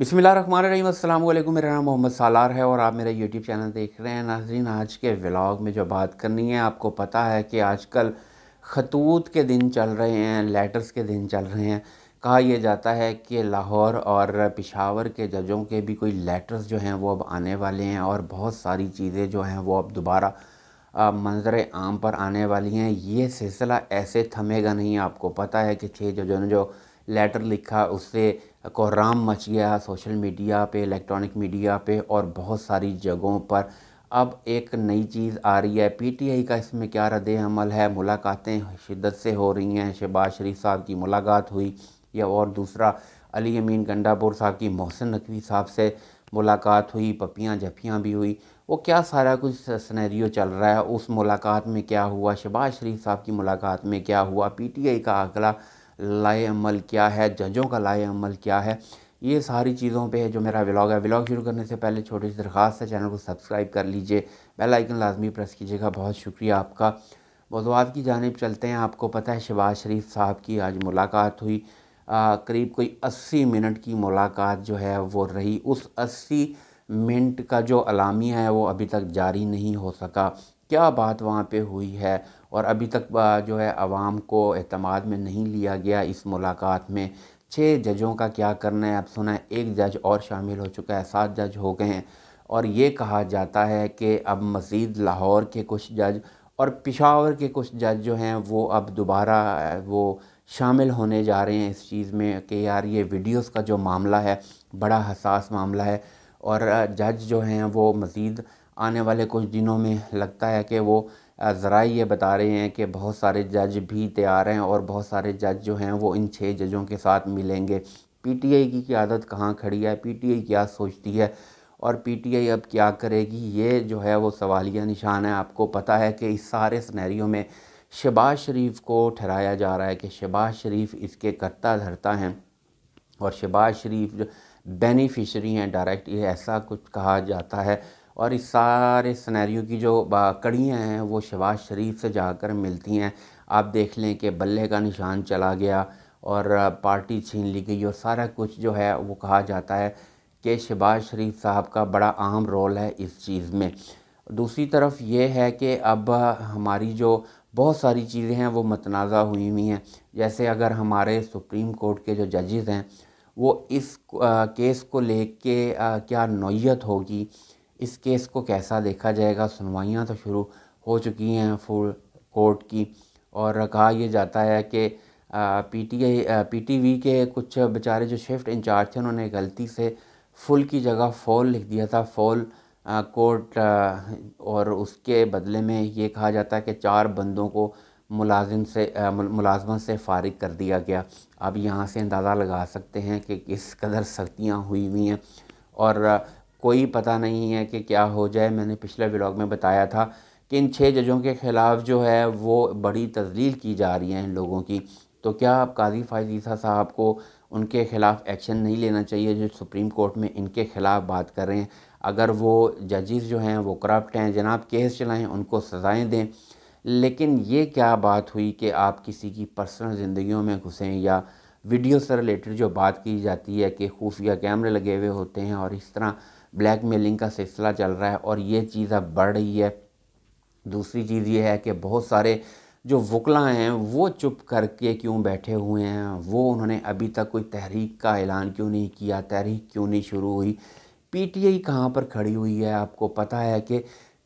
बिसमिल रहीम मेरा नाम मोहम्मद सालार है और आप मेरा यूट्यूब चैनल देख रहे हैं नाजरीन आज के व्लाग में जो बात करनी है आपको पता है कि आजकल खतूत के दिन चल रहे हैं लेटर्स के दिन चल रहे हैं कहा यह जाता है कि लाहौर और पिशावर के जजों के भी कोई लेटर्स जो हैं वो अब आने वाले हैं और बहुत सारी चीज़ें जो हैं वो अब दोबारा मंजर आम पर आने वाली हैं ये सिलसिला ऐसे थमेगा नहीं आपको पता है कि छः जजों ने जो, जो लेटर लिखा उससे कोहराम मच गया सोशल मीडिया पे इलेक्ट्रॉनिक मीडिया पे और बहुत सारी जगहों पर अब एक नई चीज़ आ रही है पीटीआई का इसमें क्या रद्द अमल है मुलाकातें शिद्दत से हो रही हैं शहबाज शरीफ साहब की मुलाकात हुई या और दूसरा अली अमीन गंडापुर साहब की मोहसिन नकवी साहब से मुलाकात हुई पपियाँ झपियाँ भी हुई वो क्या सारा कुछ सनेरियो चल रहा है उस मुलाकात में क्या हुआ शहबाज शरीफ साहब की मुलाकात में क्या हुआ पीटीआई का अगला लाए अमल क्या है जजों का लाए अमल क्या है ये सारी चीज़ों पे जो मेरा व्लॉग है व्लॉग शुरू करने से पहले छोटी सी दरख्वास्त है चैनल को सब्सक्राइब कर लीजिए बेल आइकन लाजमी प्रेस कीजिएगा बहुत शुक्रिया आपका मौजूद की जानब चलते हैं आपको पता है शहबाज शरीफ साहब की आज मुलाकात हुई करीब कोई अस्सी मिनट की मुलाकात जो है वो रही उस अस्सी मिनट का जो अलामिया है वो अभी तक जारी नहीं हो सका क्या बात वहाँ पे हुई है और अभी तक जो है आवाम को अतमाद में नहीं लिया गया इस मुलाकात में छः जजों का क्या करना है आप सुना है एक जज और शामिल हो चुका है सात जज हो गए हैं और ये कहा जाता है कि अब मज़ीद लाहौर के कुछ जज और पिशावर के कुछ जज जो हैं वो अब दोबारा वो शामिल होने जा रहे हैं इस चीज़ में कि यार ये वीडियोस का जो मामला है बड़ा हसास मामला है और जज जो हैं वो मज़ीद आने वाले कुछ दिनों में लगता है कि वो ज़रा ये बता रहे हैं कि बहुत सारे जज भी तैयार हैं और बहुत सारे जज जो हैं वो इन छः जजों के साथ मिलेंगे पीटीआई की क्यादत कहाँ खड़ी है पीटीआई क्या सोचती है और पीटीआई अब क्या करेगी ये जो है वो सवालिया निशान है आपको पता है कि इस सारे स्नैरियो में शबाज शरीफ को ठहराया जा रहा है कि शबाज शरीफ इसके करता धरता हैं और शबाज शरीफ जो बेनिफिशरी हैं डायरेक्ट ये ऐसा कुछ कहा जाता है और इस सारे सिनेरियो की जो कड़ियाँ हैं वो शबाज शरीफ से जाकर मिलती हैं आप देख लें कि बल्ले का निशान चला गया और पार्टी छीन ली गई और सारा कुछ जो है वो कहा जाता है कि शहबाज शरीफ साहब का बड़ा अहम रोल है इस चीज़ में दूसरी तरफ ये है कि अब हमारी जो बहुत सारी चीज़ें हैं वो मतनाज़ा हुई हुई हैं जैसे अगर हमारे सुप्रीम कोर्ट के जो जजेज़ हैं वो इस आ, केस को ले के क्या नोयत होगी इस केस को कैसा देखा जाएगा सुनवाइयाँ तो शुरू हो चुकी हैं फुल कोर्ट की और कहा यह जाता है कि P T I P T V के कुछ बेचारे जो शिफ्ट इंचार्ज थे उन्होंने गलती से फुल की जगह फॉल लिख दिया था फॉल कोर्ट और उसके बदले में ये कहा जाता है कि चार बंदों को मुलाजिम से मुलाजमत से फारिग कर दिया गया अब यहाँ से अंदाज़ा लगा सकते हैं कि किस कदर सख्तियाँ हुई हुई हैं और कोई पता नहीं है कि क्या हो जाए मैंने पिछले ब्लॉग में बताया था कि इन छः जजों के ख़िलाफ़ जो है वो बड़ी तजलील की जा रही है इन लोगों की तो क्या आप काजी फ़ायदीसा साहब को उनके ख़िलाफ़ एक्शन नहीं लेना चाहिए जो सुप्रीम कोर्ट में इनके ख़िलाफ़ बात कर रहे हैं अगर वो जजेस जो हैं वो करप्ट हैं जनाब केस चलाएं उनको सज़ाएं दें लेकिन ये क्या बात हुई कि आप किसी की पर्सनल ज़िंदगी में घुसें या वीडियो से रिलेटेड जो बात की जाती है कि खुफिया कैमरे लगे हुए होते हैं और इस तरह ब्लैक मेलिंग का सिलसिला चल रहा है और ये चीज़ अब बढ़ रही है दूसरी चीज़ ये है कि बहुत सारे जो वकला हैं वो चुप करके क्यों बैठे हुए हैं वो उन्होंने अभी तक कोई तहरीक का ऐलान क्यों नहीं किया तहरीक क्यों नहीं शुरू हुई पीटीआई कहाँ पर खड़ी हुई है आपको पता है कि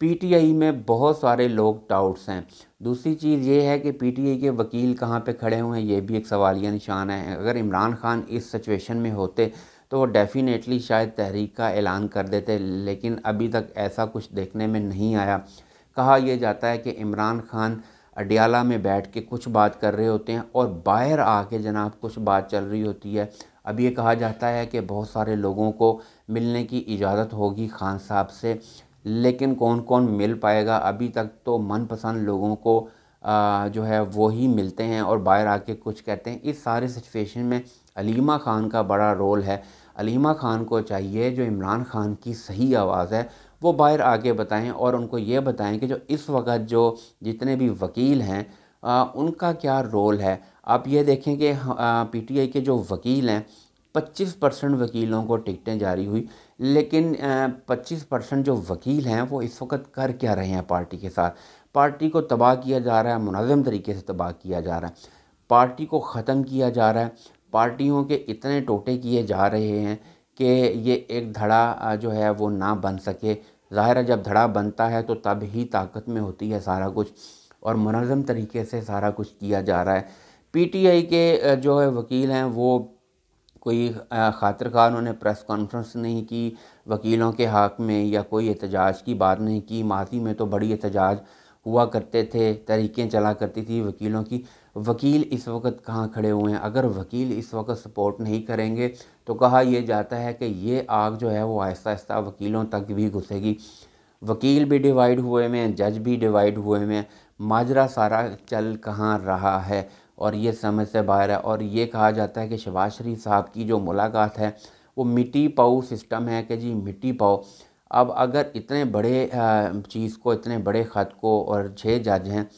पीटीआई में बहुत सारे लोग डाउट्स हैं दूसरी चीज़ ये है कि पीटीआई के वकील कहाँ पे खड़े हुए हैं ये भी एक सवालिया निशान है अगर इमरान खान इस सिचुएशन में होते तो वो डेफ़िनेटली शायद तहरीक का ऐलान कर देते लेकिन अभी तक ऐसा कुछ देखने में नहीं आया कहा यह जाता है कि इमरान खान अडियाला में बैठ के कुछ बात कर रहे होते हैं और बाहर आके जनाब कुछ बात चल रही होती है अब ये कहा जाता है कि बहुत सारे लोगों को मिलने की इजाज़त होगी खान साहब से लेकिन कौन कौन मिल पाएगा अभी तक तो मनपसंद लोगों को आ, जो है वो ही मिलते हैं और बाहर आके कुछ कहते हैं इस सारे सिचुएशन में अलीमा ख़ान का बड़ा रोल है अलीमा ख़ान को चाहिए जो इमरान ख़ान की सही आवाज़ है वो बाहर आके बताएं और उनको ये बताएं कि जो इस वक्त जो जितने भी वकील हैं उनका क्या रोल है आप ये देखें कि हाँ, पीटीआई के जो वकील हैं 25 परसेंट वकीलों को टिकटें जारी हुई लेकिन पच्चीस परसेंट जो वकील हैं वो इस वक्त कर क्या रहे हैं पार्टी के साथ पार्टी को तबाह किया जा रहा है मुनम तरीके से तबाह किया जा रहा है पार्टी को ख़त्म किया जा रहा है पार्टियों के इतने टोटे किए जा रहे हैं कि ये एक धड़ा जो है वो ना बन सके ज़ाहिर है जब धड़ा बनता है तो तब ही ताकत में होती है सारा कुछ और मनज़म तरीके से सारा कुछ किया जा रहा है पीटीआई के जो है वकील हैं वो कोई खातर खा उन्होंने प्रेस कॉन्फ्रेंस नहीं की वकीलों के हक में या कोई एहतजाज की बात नहीं की माजी में तो बड़ी एहतजाज हुआ करते थे तरीक़ें चला करती थी वकीलों की वकील इस वक्त कहाँ खड़े हुए हैं अगर वकील इस वक्त सपोर्ट नहीं करेंगे तो कहा यह जाता है कि ये आग जो है वो आहिस्ता आहिस्ता वकीलों तक भी घुसेगी वकील भी डिवाइड हुए हुए हैं जज भी डिवाइड हुए हुए हैं माजरा सारा चल कहाँ रहा है और ये समझ से बाहर है और ये कहा जाता है कि शबाज शरीफ साहब की जो मुलाकात है वो मिट्टी पाओ सिस्टम है कि जी मिट्टी पाओ अब अगर इतने बड़े चीज़ को इतने बड़े ख़त को और छः जज हैं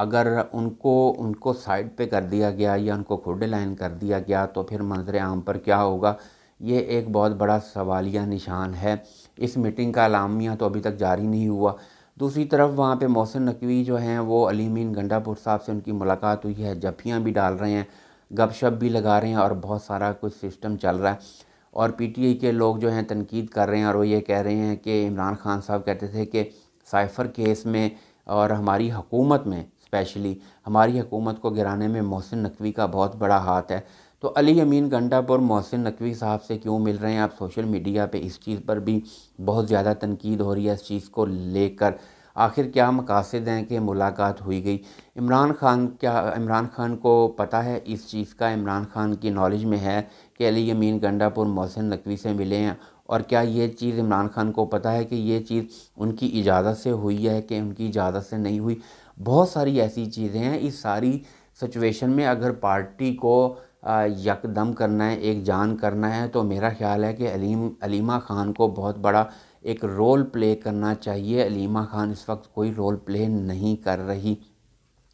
अगर उनको उनको साइड पे कर दिया गया या उनको खोडे लाइन कर दिया गया तो फिर मंजर आम पर क्या होगा ये एक बहुत बड़ा सवालिया निशान है इस मीटिंग का अलामिया तो अभी तक जारी नहीं हुआ दूसरी तरफ वहाँ पे मोहसिन नकवी जो हैं वो अलीमीन गंडापुर साहब से उनकी मुलाकात हुई है जफियाँ भी डाल रहे हैं गपशप भी लगा रहे हैं और बहुत सारा कुछ सिस्टम चल रहा है और पी के लोग जो हैं तनकीद कर रहे हैं और वो ये कह रहे हैं कि इमरान खान साहब कहते थे कि साइफ़र केस में और हमारी हुकूमत में स्पेशली हमारी हुकूमत को गिराने में मोहसिन नकवी का बहुत बड़ा हाथ है तो अली अमीन गंडापुर मोहसिन नकवी साहब से क्यों मिल रहे हैं आप सोशल मीडिया पे इस चीज़ पर भी बहुत ज़्यादा तनकीद हो रही है इस चीज़ को लेकर आखिर क्या मकासद हैं कि मुलाकात हुई गई इमरान खान क्या इमरान खान को पता है इस चीज़ का इमरान खान की नॉलेज में है कि अली अमीन गंडापुर मोहसिन नकवी से मिले हैं और क्या ये चीज़ इमरान खान को पता है कि ये चीज़ उनकी इजाज़त से हुई है कि उनकी इजाज़त से नहीं हुई बहुत सारी ऐसी चीज़ें हैं इस सारी सिचुएशन में अगर पार्टी को यकदम करना है एक जान करना है तो मेरा ख्याल है कि अलीम अलीमा ख़ान को बहुत बड़ा एक रोल प्ले करना चाहिए अलीमा ख़ान इस वक्त कोई रोल प्ले नहीं कर रही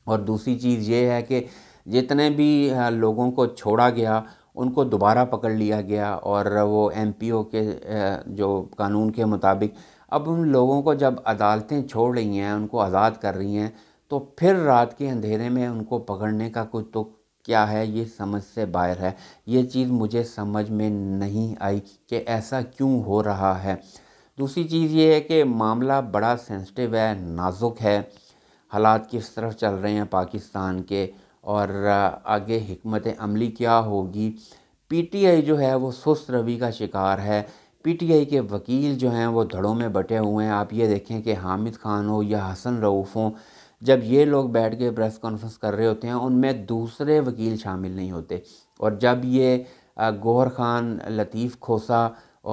और दूसरी चीज़ ये है कि जितने भी लोगों को छोड़ा गया उनको दोबारा पकड़ लिया गया और वो एम के जो कानून के मुताबिक अब उन लोगों को जब अदालतें छोड़ रही हैं उनको आज़ाद कर रही हैं तो फिर रात के अंधेरे में उनको पकड़ने का कुछ तो क्या है ये समझ से बाहर है ये चीज़ मुझे समझ में नहीं आई कि ऐसा क्यों हो रहा है दूसरी चीज़ ये है कि मामला बड़ा सेंसिटिव है नाजुक है हालात किस तरफ चल रहे हैं पाकिस्तान के और आगे हमत अमली क्या होगी पीटीआई जो है वो सुस्त रवि का शिकार है पीटीआई के वकील जो हैं वो धड़ों में बटे हुए हैं आप ये देखें कि हामिद खान हो या हसन रऊफ़ हों जब ये लोग बैठ के प्रेस कॉन्फ्रेंस कर रहे होते हैं उनमें दूसरे वकील शामिल नहीं होते और जब ये गौहर खान लतीफ़ खोसा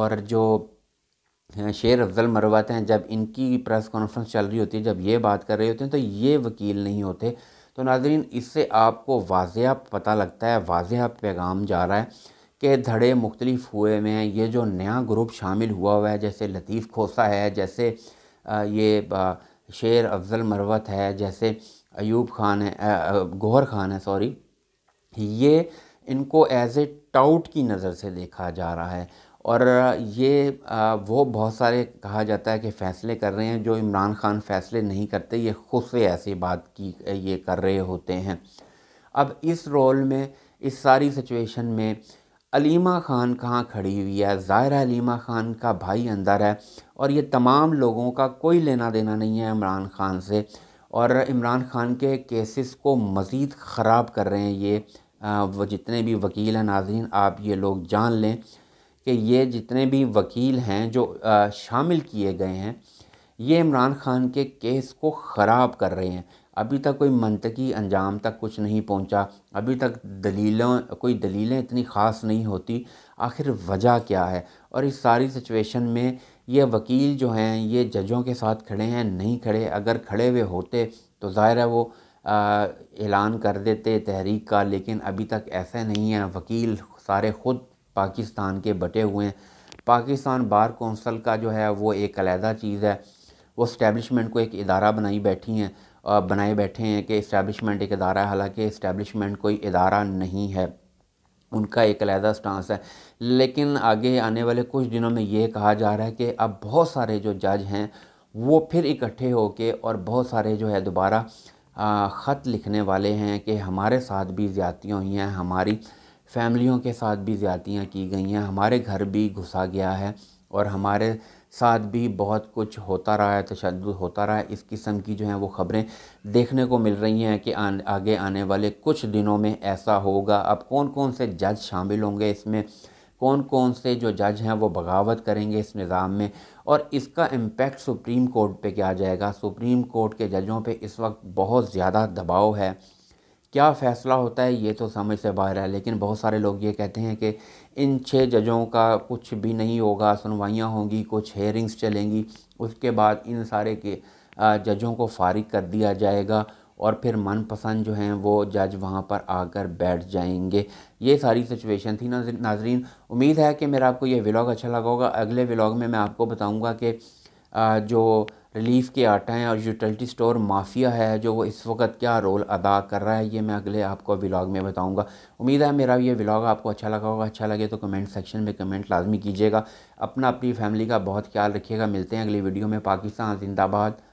और जो शेर अफजल मरवाते हैं जब इनकी प्रेस कॉन्फ्रेंस चल रही होती है जब ये बात कर रहे होते हैं तो ये वकील नहीं होते तो नाजरीन इससे आपको वाज़ पता लगता है वाज पैगाम जा रहा है कि धड़े मुख्तलिफ हुए में हैं ये जो नया ग्रुप शामिल हुआ हुआ है जैसे लतीफ़ खोसा है जैसे ये शेर अफजल मरवत है जैसे अयूब खान है गौहर खान है सॉरी ये इनको एज ए टाउट की नज़र से देखा जा रहा है और ये वो बहुत सारे कहा जाता है कि फ़ैसले कर रहे हैं जो इमरान ख़ान फ़ैसले नहीं करते ये खुद से ऐसी बात की ये कर रहे होते हैं अब इस रोल में इस सारी सिचुएशन में अलीमा ख़ान कहाँ खड़ी हुई है ज़ाहिर अलीमा ख़ान का भाई अंदर है और ये तमाम लोगों का कोई लेना देना नहीं है इमरान ख़ान से और इमरान ख़ान के केसेस को मज़ीद ख़राब कर रहे हैं ये वो जितने भी वकील हैं नाजीन आप ये लोग जान लें कि ये जितने भी वकील हैं जो शामिल किए गए हैं ये इमरान खान के केस को ख़राब कर रहे हैं अभी तक कोई मनतकी अंजाम तक कुछ नहीं पहुंचा अभी तक दलीलों कोई दलीलें इतनी ख़ास नहीं होती आखिर वजह क्या है और इस सारी सिचुएशन में ये वकील जो हैं ये जजों के साथ खड़े हैं नहीं खड़े अगर खड़े हुए होते तो ज़ाहिर है वो ऐलान कर देते तहरीक का लेकिन अभी तक ऐसा नहीं है वकील सारे ख़ुद पाकिस्तान के बटे हुए हैं पाकिस्तान बार कौंसल का जो है वो एक अलहदा चीज़ है वो इस्टेबलिशमेंट को एक इदारा बनाई बैठी हैं बनाए बैठे हैं कि इस्टेबलिशमेंट एक अदारा है हालांकि इस्टेबलिशमेंट कोई इदारा नहीं है उनका एक अलहदा स्टांस है लेकिन आगे आने वाले कुछ दिनों में ये कहा जा रहा है कि अब बहुत सारे जो जज हैं वो फिर इकट्ठे होके और बहुत सारे जो है दोबारा ख़त लिखने वाले हैं कि हमारे साथ भी ज़्यादतियाँ हुई हैं हमारी फैमिलियों के साथ भी ज़्यादियाँ की गई हैं हमारे घर भी घुसा गया है और हमारे साथ भी बहुत कुछ होता रहा है तशद होता रहा है इस किस्म की जो है वो ख़बरें देखने को मिल रही हैं कि आन, आगे आने वाले कुछ दिनों में ऐसा होगा अब कौन कौन से जज शामिल होंगे इसमें कौन कौन से जो जज हैं वो बगावत करेंगे इस निज़ाम में और इसका इम्पेक्ट सुप्रीम कोर्ट पे क्या जाएगा सुप्रीम कोर्ट के जजों पे इस वक्त बहुत ज़्यादा दबाव है क्या फ़ैसला होता है ये तो समझ से बाहर है लेकिन बहुत सारे लोग ये कहते हैं कि इन छः जजों का कुछ भी नहीं होगा सुनवाइयाँ होंगी कुछ हेयरिंग्स चलेंगी उसके बाद इन सारे के जजों को फारिग कर दिया जाएगा और फिर मनपसंद जो हैं वो जज वहाँ पर आकर बैठ जाएंगे ये सारी सिचुएशन थी नाजरीन उम्मीद है कि मेरा आपको ये व्लॉग अच्छा लगा होगा अगले व्लॉग में मैं आपको बताऊँगा कि जो रिलीफ के आटा है और यूटिलिटी स्टोर माफिया है जो वो इस वक्त क्या रोल अदा कर रहा है ये मैं अगले आपको व्लॉग में बताऊंगा उम्मीद है मेरा ये व्लॉग आपको अच्छा लगा होगा अच्छा लगे तो कमेंट सेक्शन में कमेंट लाजमी कीजिएगा अपना अपनी फैमिली का बहुत ख्याल रखिएगा मिलते हैं अगली वीडियो में पाकिस्तान जिंदाबाद